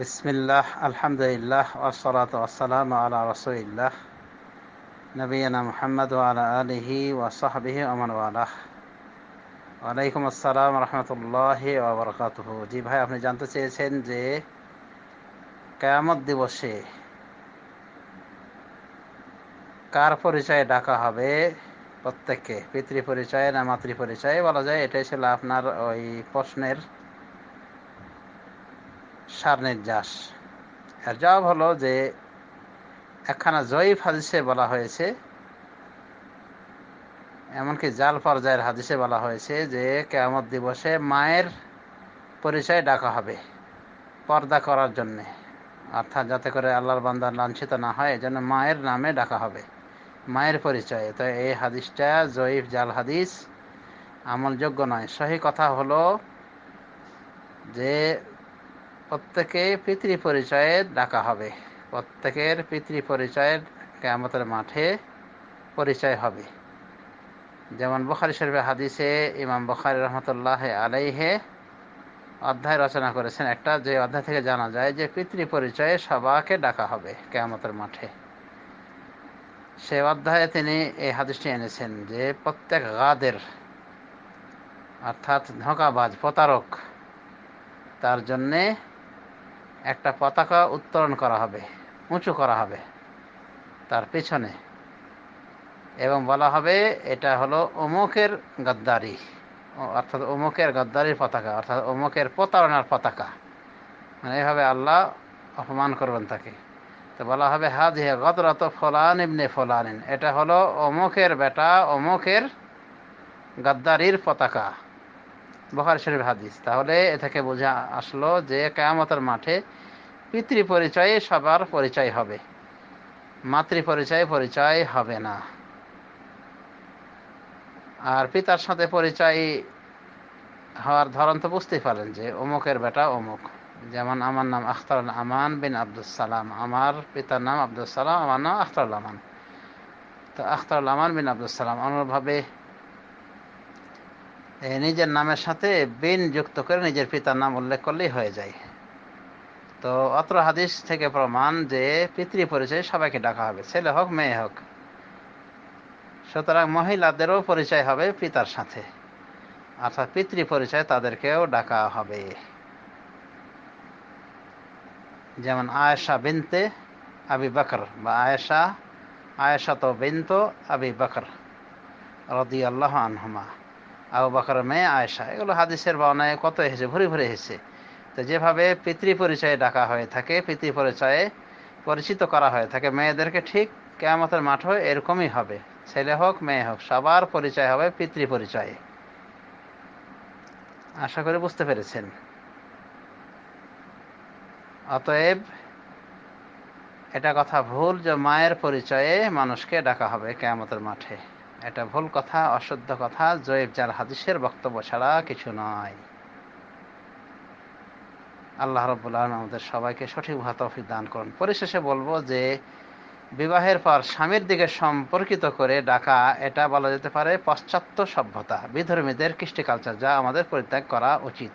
বিসমিল্লাহ আলহামদুলিল্লাহ ওসলাত আসসালাম আল্লাহ রসুলিল্লাহ নবীন মোহাম্মদ আলা আলহি ওয়াসাহবিহি ওমান ওয়ালাইকুম আসসালাম রহমতুল্লাহ ওবরকাত জি ভাই আপনি জানতে চেয়েছেন যে কেয়ামত দিবসে কার পরিচয়ে ডাকা হবে প্রত্যেককে পিতৃ পরিচয় না মাতৃ পরিচয় বলা যায় এটাই ছিল আপনার ওই প্রশ্নের সার নির্যাস এর জবাব হলো যে একখানা জয়ীফ হাদিসে বলা হয়েছে এমনকি জাল পর্যায়ের হাদিসে বলা হয়েছে যে কেয়ামত দিবসে মায়ের পরিচয় ডাকা হবে পর্দা করার জন্যে অর্থাৎ যাতে করে আল্লাহর বান্দার লাঞ্ছিত না হয় এজন্য মায়ের নামে ডাকা হবে মায়ের পরিচয়ে তো এই হাদিসটা জয়ীফ জাল হাদিস আমলযোগ্য নয় সহি কথা হলো যে প্রত্যেকে পিতৃ পরিচয়ে ডাকা হবে প্রত্যেকের পিতৃ পরিচয়ের কেয়ামতের মাঠে পরিচয় হবে যেমন বখারি শরীফে হাদিসে ইমাম বখারি রহমতুল্লাহ আলাইহে অধ্যায় রচনা করেছেন একটা যে অধ্যায় থেকে জানা যায় যে পিতৃ পরিচয়ে সবাকে ডাকা হবে কেয়ামতের মাঠে সে অধ্যায়ে তিনি এই হাদিসটি এনেছেন যে প্রত্যেক গাদের অর্থাৎ ধোঁকাবাজ প্রতারক তার জন্যে একটা পতাকা উত্তোলন করা হবে উঁচু করা হবে তার পেছনে এবং বলা হবে এটা হলো অমুকের গদ্দারি অর্থাৎ অমুকের গদ্দারির পতাকা অর্থাৎ অমুকের প্রতারণার পতাকা মানে এভাবে আল্লাহ অপমান করবেন তাকে তো বলা হবে হাজ হে গদরত ফলান ইবনে ফলানিন এটা হলো অমুকের বেটা অমুকের গদ্দারির পতাকা বখার শরীফ হাদিস তাহলে এ থেকে বোঝা আসলো যে কেয়ামতের মাঠে পিতৃ পরিচয়ে সবার পরিচয় হবে মাতৃ পরিচয়ে পরিচয় হবে না আর পিতার সাথে পরিচয় হওয়ার ধরন তো বুঝতেই পারেন যে অমুকের বেটা অমুক যেমন আমার নাম আখতার আমান বিন আব্দুল সালাম আমার পিতার নাম আব্দুল সালাম আমার নাম আখতারুল আমান তো আখতারুল আমান বিন আব্দুল সালাম অনুরভাবে নিজের নামের সাথে বিন যুক্ত করে নিজের পিতার নাম উল্লেখ করলেই হয়ে যায় তো অত্র হাদিস থেকে প্রমাণ যে পিতৃ পরিচয় সবাইকে ডাকা হবে ছেলে হোক মেয়ে হোক সুতরাং মহিলাদেরও পরিচয় হবে পিতার সাথে অর্থাৎ পিতৃ পরিচয় তাদেরকেও ডাকা হবে যেমন আয়েশা বিনতে আবি বকর বা আয়েশা আয়েশা তো বিনত আবি বকর রদি আল্লাহ আনহমা আবু বাকর মেয়ে আয়সা এগুলো হাদিসের বর্ণায় কত এসেছে ভরে ভরে এসেছে তো যেভাবে পিতৃ পরিচয়ে ডাকা হয়ে থাকে পিতৃ পরিচয়ে পরিচিত করা হয়ে থাকে মেয়েদেরকে ঠিক মাঠ হয় এরকমই হবে ছেলে হোক মেয়ে হোক সবার পরিচয় হবে পিতৃ পরিচয়ে আশা করি বুঝতে পেরেছেন অতএব এটা কথা ভুল যে মায়ের পরিচয়ে মানুষকে ডাকা হবে কেয়ামতের মাঠে এটা ভুল কথা অশুদ্ধ কথা জয়েব যার হাদিসের বক্তব্য ছাড়া কিছু নয় আল্লাহ রব্বুল্লাহ আমাদের সবাইকে সঠিক তৌফিক দান করুন পরিশেষে বলবো যে বিবাহের পর স্বামীর দিকে সম্পর্কিত করে ডাকা এটা বলা যেতে পারে পাশ্চাত্য সভ্যতা বিধর্মীদের কৃষ্টি কালচার যা আমাদের পরিত্যাগ করা উচিত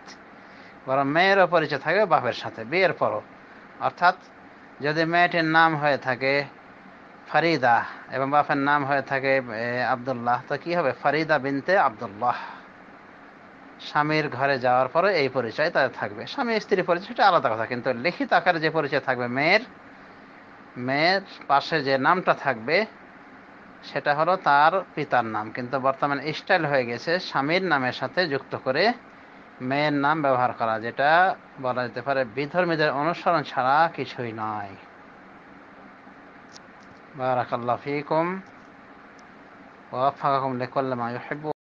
বরং মেয়েরও পরিচয় থাকবে বাপের সাথে বিয়ের পরও অর্থাৎ যদি মেয়েটির নাম হয়ে থাকে ফারিদা এবং বাপের নাম হয়ে থাকে আবদুল্লাহ তো কি হবে ফারিদা বিনতে আবদুল্লাহ স্বামীর ঘরে যাওয়ার পরে এই পরিচয় তাদের থাকবে স্বামী স্ত্রীর পরিচয় সেটা আলাদা কথা কিন্তু লিখিত আকারে যে পরিচয় থাকবে মেয়ের মেয়ের পাশে যে নামটা থাকবে সেটা হলো তার পিতার নাম কিন্তু বর্তমানে স্টাইল হয়ে গেছে স্বামীর নামের সাথে যুক্ত করে মেয়ের নাম ব্যবহার করা যেটা বলা যেতে পারে বিধর্মীদের অনুসরণ ছাড়া কিছুই নয় بارك الله فيكم ووفقكم لكل ما يحب